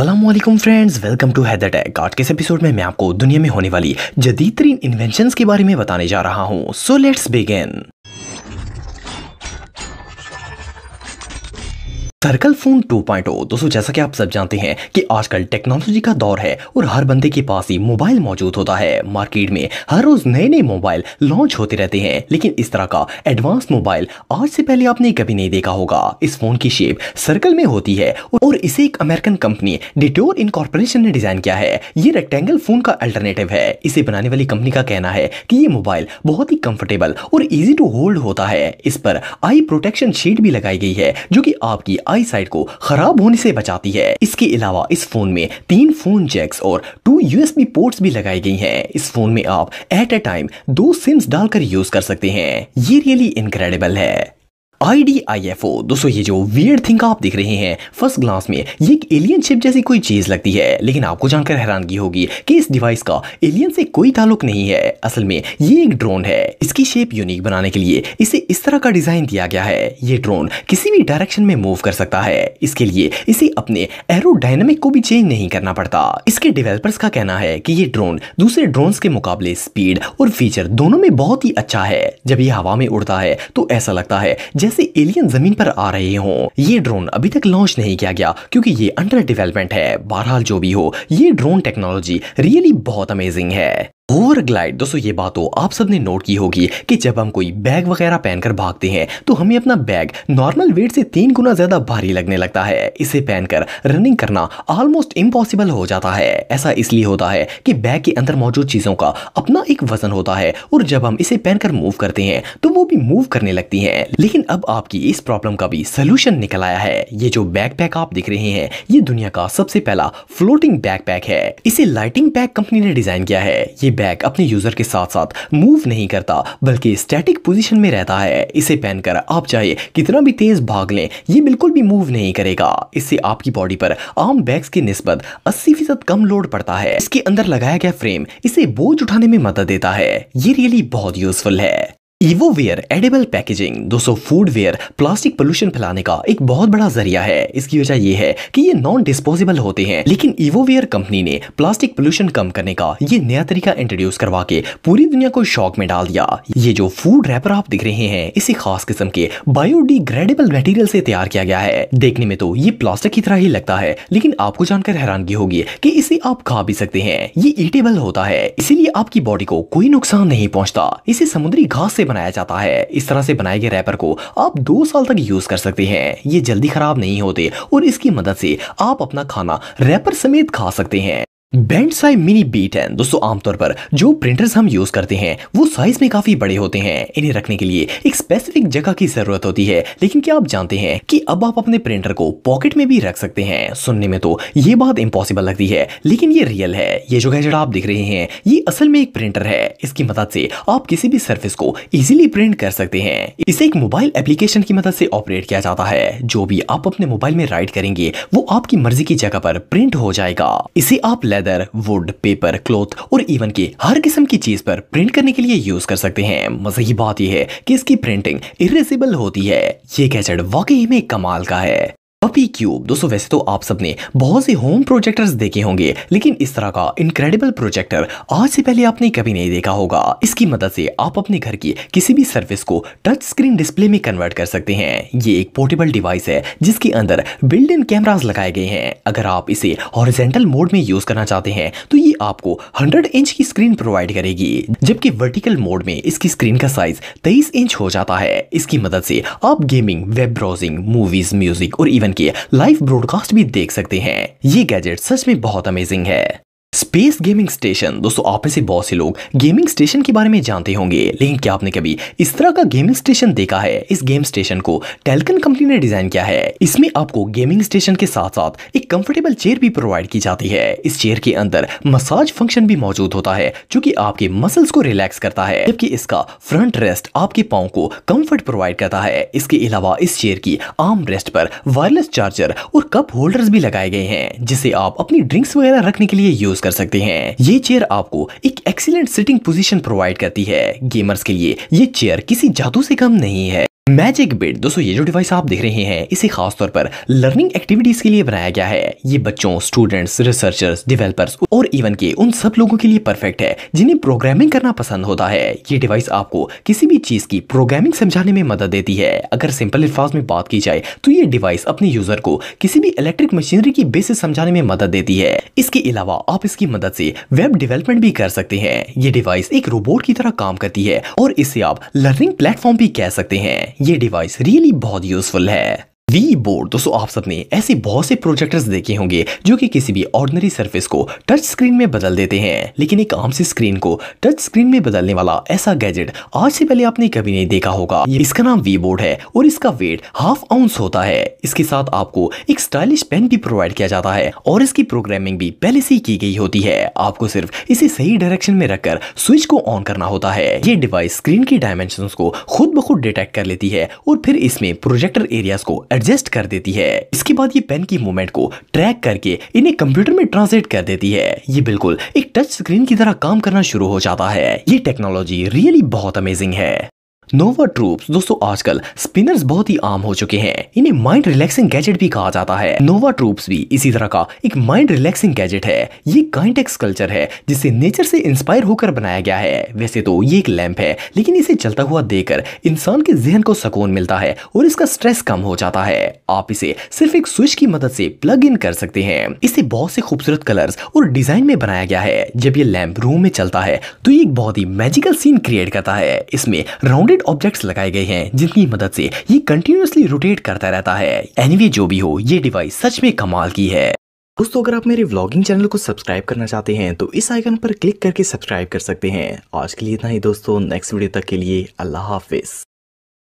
Aslam friends welcome to Haider tech आज के इस एपिसोड में मैं आपको दुनिया में होने वाली जदीद तरीन इन्वेंशन के बारे में बताने जा रहा हूँ so let's begin circle phone 2.0 दोस्तों जैसा कि आप सब जानते हैं कि आजकल टेक्नोलॉजी का दौर है और हर बंदे के पास ही मोबाइल मौजूद होता है मार्केट में हर रोज नए नए मोबाइल लॉन्च होते रहते हैं लेकिन इस तरह का एडवांस मोबाइल आज से पहले आपने कभी नहीं देखा होगा इस फोन की शेप सर्कल में होती है और इसे एक अमेरिकन कंपनी डिटोर इनकॉर्पोरेशन ने डिजाइन किया है ये रेक्टेंगल फोन का अल्टरनेटिव है इसे बनाने वाली कंपनी का कहना है की ये मोबाइल बहुत ही कम्फर्टेबल और इजी टू होल्ड होता है इस पर आई प्रोटेक्शन शीट भी लगाई गई है जो की आपकी आई साइट को खराब होने से बचाती है इसके अलावा इस फोन में तीन फोन जैक्स और टू यूएसबी पोर्ट्स भी लगाई गई हैं। इस फोन में आप एट ए टाइम दो सिम्स डालकर यूज कर सकते हैं ये रियली इनक्रेडिबल है IDIFO दोस्तों ये जो वियर्ड थिंग आप देख रहे हैं फर्स्ट ग्लास में ये एक एलियन शिप जैसी कोई चीज लगती है लेकिन आपको जानकर हैरानगी होगी कि इस डिवाइस का एलियन से कोई ताल्लुक नहीं है असल में ये एक ड्रोन है इसकी शेप यूनिक बनाने के लिए इसे इस तरह का डिजाइन दिया गया है ये ड्रोन किसी भी डायरेक्शन में मूव कर सकता है इसके लिए इसे अपने एरोडायनेमिक को भी चेंज नहीं करना पड़ता इसके डेवलपर्स का कहना है कि ये ड्रोन दूसरे ड्रोन के मुकाबले स्पीड और फीचर दोनों में बहुत ही अच्छा है जब ये हवा में उड़ता है तो ऐसा लगता है जैसे जैसे एलियन जमीन पर आ रहे हो ये ड्रोन अभी तक लॉन्च नहीं किया गया क्योंकि ये अंडर डेवलपमेंट है बहरहाल जो भी हो ये ड्रोन टेक्नोलॉजी रियली बहुत अमेजिंग है ओवर ग्लाइड दोस्तों ये बात हो तो आप सबने नोट की होगी कि जब हम कोई बैग वगैरह पहनकर भागते हैं तो हमें अपना बैग नॉर्मल वेट से तीन गुना ज्यादा भारी लगने लगता है इसे पहनकर रनिंग करना ऑलमोस्ट इम्पॉसिबल हो जाता है ऐसा इसलिए होता है कि बैग के अंदर मौजूद चीजों का अपना एक वजन होता है और जब हम इसे पहनकर मूव करते हैं तो वो भी मूव करने लगती है लेकिन अब आपकी इस प्रॉब्लम का भी सोल्यूशन निकल आया है ये जो बैग पैक आप दिख रहे हैं ये दुनिया का सबसे पहला फ्लोटिंग बैग पैक है इसे लाइटिंग पैक कंपनी ने डिजाइन किया है ये बैग अपने यूजर के साथ साथ मूव नहीं करता बल्कि स्टैटिक पोजीशन में रहता है इसे पहनकर आप चाहे कितना भी तेज भाग लें ये बिल्कुल भी मूव नहीं करेगा इससे आपकी बॉडी पर आम बैग्स की नस्बत अस्सी फीसद कम लोड पड़ता है इसके अंदर लगाया गया फ्रेम इसे बोझ उठाने में मदद देता है ये रियली बहुत यूजफुल है ईवोवेयर एडेबल पैकेजिंग दोस्तों फूडवेयर प्लास्टिक पोल्यूशन फैलाने का एक बहुत बड़ा जरिया है इसकी वजह यह है कि ये नॉन डिस्पोजेबल होते हैं लेकिन ईवोवेयर कंपनी ने प्लास्टिक पोल्यूशन कम करने का ये नया तरीका इंट्रोड्यूस करवा के पूरी दुनिया को शॉक में डाल दिया ये जो फूड रैपर आप दिख रहे हैं इसे खास किस्म के बायोडिग्रेडेबल मेटीरियल से तैयार किया गया है देखने में तो ये प्लास्टिक की तरह ही लगता है लेकिन आपको जानकर हैरानगी होगी की इसे आप खा भी सकते हैं ये ईटेबल होता है इसीलिए आपकी बॉडी को कोई नुकसान नहीं पहुँचता इसे समुद्री घास ऐसी बनाया जाता है इस तरह से बनाए गए रैपर को आप दो साल तक यूज कर सकते हैं ये जल्दी खराब नहीं होते और इसकी मदद से आप अपना खाना रैपर समेत खा सकते हैं साइज मिनी बी टेन दोस्तों आमतौर पर जो प्रिंटर्स हम यूज करते हैं वो साइज में काफी बड़े होते हैं इन्हें रखने के लिए एक स्पेसिफिक जगह की जरूरत होती है लेकिन क्या आप जानते हैं कि अब आप अपने प्रिंटर को पॉकेट में भी रख सकते हैं सुनने में तो ये बात इम्पॉसिबल लगती है लेकिन ये रियल है ये जो गैजेट आप देख रहे हैं ये असल में एक प्रिंटर है इसकी मदद से आप किसी भी सर्फिस को इजिली प्रिंट कर सकते हैं इसे एक मोबाइल एप्लीकेशन की मदद से ऑपरेट किया जाता है जो भी आप अपने मोबाइल में राइट करेंगे वो आपकी मर्जी की जगह पर प्रिंट हो जाएगा इसे आप लेदर वुड पेपर क्लोथ और इवन की हर किस्म की चीज पर प्रिंट करने के लिए यूज कर सकते हैं मजे की बात यह है कि इसकी प्रिंटिंग इरेसिबल होती है ये गैजेट वाकई में कमाल का है पपी क्यूब दोस्तों वैसे तो आप सबने बहुत से होम प्रोजेक्टर्स देखे होंगे लेकिन इस तरह का इनक्रेडिबल प्रोजेक्टर आज से पहले आपने कभी नहीं देखा होगा इसकी मदद से आप अपने घर की किसी भी सर्विस को टच स्क्रीन डिस्प्ले में कन्वर्ट कर सकते हैं ये एक पोर्टेबल डिवाइस है जिसके अंदर बिल्ड इन कैमराज लगाए गए हैं अगर आप इसे हॉरिजेंटल मोड में यूज करना चाहते हैं तो ये आपको हंड्रेड इंच की स्क्रीन प्रोवाइड करेगी जबकि वर्टिकल मोड में इसकी स्क्रीन का साइज तेईस इंच हो जाता है इसकी मदद से आप gaming web browsing movies music और इवन की लाइव ब्रॉडकास्ट भी देख सकते हैं ये गैजेट सच में बहुत अमेजिंग है स्पेस गेमिंग स्टेशन दोस्तों आप में से बहुत से लोग गेमिंग स्टेशन के बारे में जानते होंगे लेकिन क्या आपने कभी इस तरह का गेमिंग स्टेशन देखा है इस गेम स्टेशन को टेलकन कंपनी ने डिजाइन किया है इसमें आपको गेमिंग स्टेशन के साथ साथ एक कंफर्टेबल चेयर भी प्रोवाइड की जाती है इस चेयर के अंदर मसाज फंक्शन भी मौजूद होता है जो की आपके मसल्स को रिलैक्स करता है जबकि इसका फ्रंट रेस्ट आपके पाओ को कम्फर्ट प्रोवाइड करता है इसके अलावा इस चेयर की आर्म रेस्ट पर वायरलेस चार्जर और कप होल्डर भी लगाए गए हैं जिसे आप अपनी ड्रिंक्स वगैरह रखने के लिए यूज कर सकते हैं ये चेयर आपको एक एक्सीलेंट सिटिंग पोजीशन प्रोवाइड करती है गेमर्स के लिए ये चेयर किसी जादू से कम नहीं है मैजिक बिट दोस्तों ये जो डिवाइस आप देख रहे हैं इसे खासतौर पर लर्निंग एक्टिविटीज के लिए बनाया गया है ये बच्चों स्टूडेंट्स रिसर्चर्स डेवलपर्स और इवन के उन सब लोगों के लिए परफेक्ट है जिन्हें प्रोग्रामिंग करना पसंद होता है ये डिवाइस आपको किसी भी चीज की प्रोग्रामिंग समझाने में मदद देती है अगर सिंपल अल्फाज में बात की जाए तो ये डिवाइस अपने यूजर को किसी भी इलेक्ट्रिक मशीनरी की बेसिस समझाने में मदद देती है इसके अलावा आप इसकी मदद से वेब डिवेलपमेंट भी कर सकते हैं ये डिवाइस एक रोबोट की तरह काम करती है और इसे आप लर्निंग प्लेटफॉर्म भी कह सकते हैं ये डिवाइस रियली बहुत यूजफुल है वी बोर्ड दोस्तों आप सबने ऐसे बहुत से प्रोजेक्टर्स देखे होंगे जो कि किसी भी ऑर्डनरी सरफेस को टच स्क्रीन में बदल देते हैं लेकिन एक आम सी स्क्रीन को टच स्क्रीन में बदलने वाला ऐसा गैजेट आज से पहले आपने कभी नहीं देखा होगा इसका नाम वी बोर्ड है और इसका वेट हाफ आउंस होता है इसके साथ आपको एक स्टाइलिश पेन भी प्रोवाइड किया जाता है और इसकी प्रोग्रामिंग भी पहले से ही की गई होती है आपको सिर्फ इसे सही डायरेक्शन में रखकर स्विच को ऑन करना होता है ये डिवाइस स्क्रीन की डायमेंशन को खुद ब खुद डिटेक्ट कर लेती है और फिर इसमें प्रोजेक्टर एरिया को एडजस्ट कर देती है इसके बाद ये पेन की मूवमेंट को ट्रैक करके इन्हें कंप्यूटर में ट्रांसलेट कर देती है ये बिल्कुल एक टच स्क्रीन की तरह काम करना शुरू हो जाता है ये टेक्नोलॉजी रियली बहुत अमेजिंग है नोवा ट्रूप्स दोस्तों आजकल स्पिनर्स बहुत ही आम हो चुके हैं इन्हें माइंड रिलैक्सिंग गैजेट भी कहा जाता है नोवा ट्रूप्स भी इसी तरह का एक माइंड रिलैक्सिंग गैजेट है ये काइंटेक्स कल्चर है जिसे नेचर से इंस्पायर होकर बनाया गया है वैसे तो ये एक लैंप है लेकिन इसे चलता हुआ देखकर इंसान के जहन को सुकून मिलता है और इसका स्ट्रेस कम हो जाता है आप इसे सिर्फ एक स्विच की मदद से प्लग इन कर सकते हैं इसे बहुत से खूबसूरत कलर्स और डिजाइन में बनाया गया है जब ये लैंप रूम में चलता है तो ये एक बहुत ही मैजिकल सीन क्रिएट करता है इसमें राउंडेड रोटेटेड ऑब्जेक्ट्स लगाए गए हैं जिनकी मदद से ये कंटिन्यूसली रोटेट करता रहता है एनीवे जो भी हो ये डिवाइस सच में कमाल की है दोस्तों अगर आप मेरे व्लॉगिंग चैनल को सब्सक्राइब करना चाहते हैं तो इस आइकन पर क्लिक करके सब्सक्राइब कर सकते हैं आज के लिए इतना ही दोस्तों नेक्स्ट वीडियो तक के लिए अल्लाह हाफिज